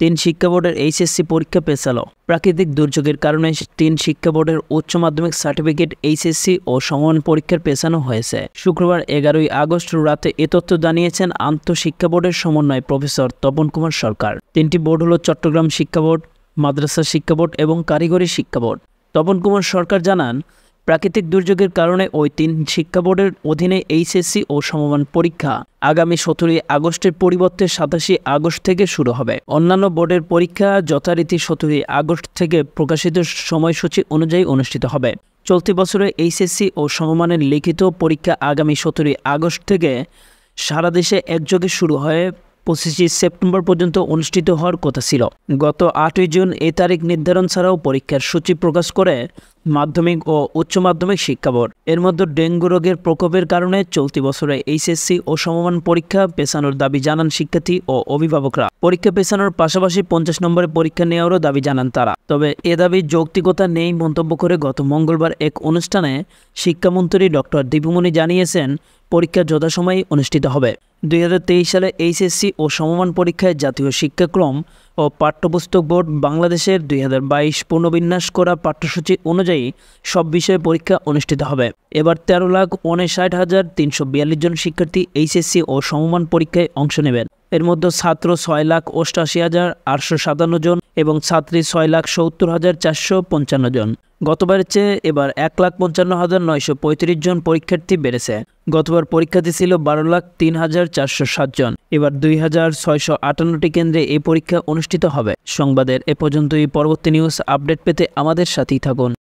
তিন শিক্ষা বোর্ডের এইচএসসি পরীক্ষা পেছালো প্রাকৃতিক দুর্যোগের কারণে তিন শিক্ষা বোর্ডের উচ্চ মাধ্যমিক সার্টিফিকেট এইচএসসি ও সমন পরীক্ষার পেছানো হয়েছে শুক্রবার এগারোই আগস্ট রাতে এ তথ্য জানিয়েছেন আন্তঃশিক্ষা বোর্ডের সমন্বয় প্রফেসর তপন কুমার সরকার তিনটি বোর্ড হল চট্টগ্রাম শিক্ষা বোর্ড মাদ্রাসা শিক্ষা বোর্ড এবং কারিগরি শিক্ষা বোর্ড তপন কুমার সরকার জানান প্রাকৃতিক দুর্যোগের কারণে ওই তিন শিক্ষা বোর্ডের অধীনে এইচএসসি ও সমমান পরীক্ষা আগামী সতেরোই আগস্টের পরিবর্তে সাতাশি আগস্ট থেকে শুরু হবে অন্যান্য বোর্ডের পরীক্ষা যথারীতি সতেরোই আগস্ট থেকে প্রকাশিত সময়সূচি অনুযায়ী অনুষ্ঠিত হবে চলতি বছরে এইচএসসি ও সমমানের লিখিত পরীক্ষা আগামী সতেরোই আগস্ট থেকে সারা দেশে একযোগে শুরু হয়ে পঁচিশে সেপ্টেম্বর পর্যন্ত অনুষ্ঠিত হওয়ার কথা ছিল গত আটই জুন এ তারিখ নির্ধারণ ছাড়াও পরীক্ষার সূচি প্রকাশ করে মাধ্যমিক ও উচ্চ মাধ্যমিক শিক্ষা বোর্ড এর মধ্যে ডেঙ্গু রোগের প্রকোপের কারণে চলতি বছরে এইচএসসি ও সমমান পরীক্ষা পেছানোর দাবি জানান শিক্ষার্থী ও অভিভাবকরা পরীক্ষা পেছানোর পাশাপাশি পঞ্চাশ নম্বরে পরীক্ষা নেওয়ারও দাবি জানান তারা তবে এ দাবি যৌক্তিকতা নেই মন্তব্য করে গত মঙ্গলবার এক অনুষ্ঠানে শিক্ষামন্ত্রী ডক্টর দীপুমণি জানিয়েছেন পরীক্ষা যথাসময়েই অনুষ্ঠিত হবে দুই সালে এইচএসসি ও সমমান পরীক্ষায় জাতীয় শিক্ষাক্রম ও পাঠ্যপুস্তক বোর্ড বাংলাদেশের দুই হাজার বাইশ পুনর্বিন্যাস করা পাঠ্যসূচি অনুযায়ী সব বিষয়ে পরীক্ষা অনুষ্ঠিত হবে এবার তেরো লাখ উনষাট হাজার তিনশো বিয়াল্লিশ জন শিক্ষার্থী এইচএসসি ও সমমান পরীক্ষায় অংশ নেবেন এর মধ্যে ছাত্র ছয় লাখ অষ্টাশি হাজার আটশো সাতান্ন জন এবং ছাত্রী ছয় লাখ সত্তর হাজার চারশো পঞ্চান্ন জন গতবারের চেয়ে এবার এক লাখ পঞ্চান্ন হাজার নয়শো পঁয়ত্রিশ জন পরীক্ষার্থী বেড়েছে গতবার পরীক্ষার্থী ছিল বারো লাখ তিন হাজার চারশো সাতজন এবার দুই হাজার ছয়শো আটান্নটি কেন্দ্রে এই পরীক্ষা অনুষ্ঠিত হবে সংবাদের এ পর্যন্তই পরবর্তী নিউজ আপডেট পেতে আমাদের সাথেই থাকুন